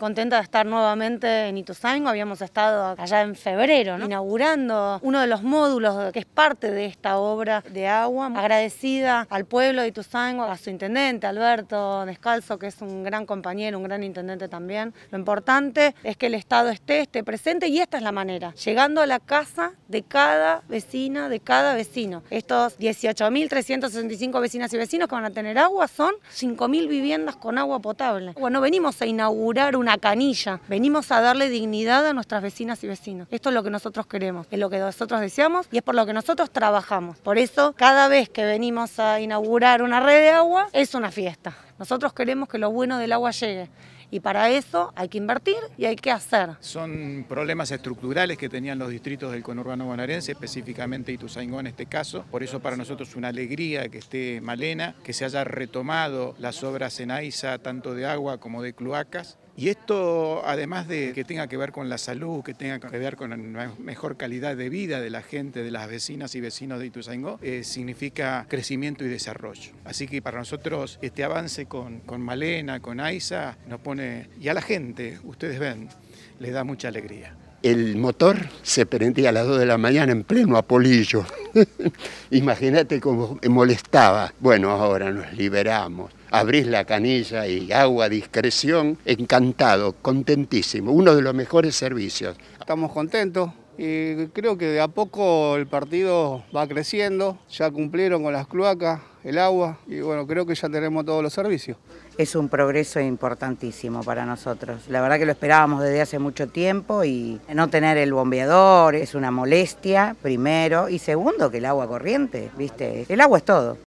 Contenta de estar nuevamente en Ituzaingo, habíamos estado allá en febrero, inaugurando uno de los módulos que es parte de esta obra de agua. Agradecida al pueblo de Ituzaingo, a su intendente Alberto Descalzo, que es un gran compañero, un gran intendente también. Lo importante es que el Estado esté, esté presente y esta es la manera, llegando a la casa de cada vecina, de cada vecino. Estos 18.365 vecinas y vecinos que van a tener agua son 5.000 viviendas con agua potable. Bueno, venimos a inaugurar una una canilla. Venimos a darle dignidad a nuestras vecinas y vecinos. Esto es lo que nosotros queremos, es lo que nosotros deseamos y es por lo que nosotros trabajamos. Por eso, cada vez que venimos a inaugurar una red de agua, es una fiesta. Nosotros queremos que lo bueno del agua llegue. Y para eso hay que invertir y hay que hacer. Son problemas estructurales que tenían los distritos del conurbano bonaerense, específicamente Ituzaingó en este caso. Por eso para nosotros es una alegría que esté Malena, que se haya retomado las obras en AISA, tanto de agua como de cloacas. Y esto, además de que tenga que ver con la salud, que tenga que ver con la mejor calidad de vida de la gente, de las vecinas y vecinos de Ituzaingó, eh, significa crecimiento y desarrollo. Así que para nosotros este avance con, con Malena, con Aiza, nos pone, y a la gente, ustedes ven, les da mucha alegría. El motor se prendía a las 2 de la mañana en pleno apolillo. Imagínate cómo molestaba. Bueno, ahora nos liberamos. Abrís la canilla y agua, discreción, encantado, contentísimo. Uno de los mejores servicios. Estamos contentos, y creo que de a poco el partido va creciendo, ya cumplieron con las cloacas, el agua y bueno, creo que ya tenemos todos los servicios. Es un progreso importantísimo para nosotros, la verdad que lo esperábamos desde hace mucho tiempo y no tener el bombeador es una molestia, primero, y segundo que el agua corriente, viste, el agua es todo.